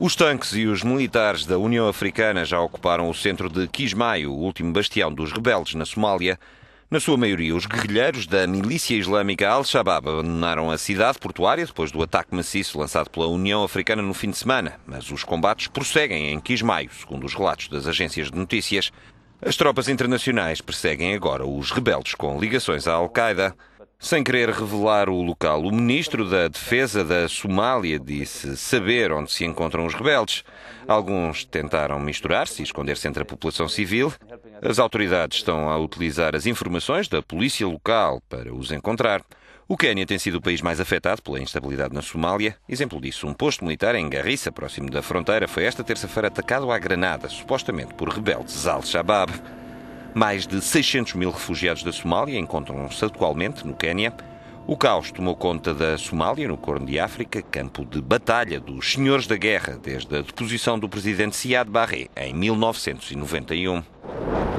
Os tanques e os militares da União Africana já ocuparam o centro de Kismayo, o último bastião dos rebeldes na Somália. Na sua maioria, os guerrilheiros da milícia islâmica Al-Shabaab abandonaram a cidade portuária depois do ataque maciço lançado pela União Africana no fim de semana, mas os combates prosseguem em Kismayo, segundo os relatos das agências de notícias. As tropas internacionais perseguem agora os rebeldes com ligações à Al-Qaeda. Sem querer revelar o local, o ministro da Defesa da Somália disse saber onde se encontram os rebeldes. Alguns tentaram misturar-se e esconder-se entre a população civil. As autoridades estão a utilizar as informações da polícia local para os encontrar. O Quênia tem sido o país mais afetado pela instabilidade na Somália. Exemplo disso, um posto militar em Garissa, próximo da fronteira, foi esta terça-feira atacado à granada, supostamente por rebeldes al-Shabaab. Mais de 600 mil refugiados da Somália encontram-se atualmente no Quênia. O caos tomou conta da Somália, no Corno de África, campo de batalha dos senhores da guerra desde a deposição do presidente Siad Barre em 1991.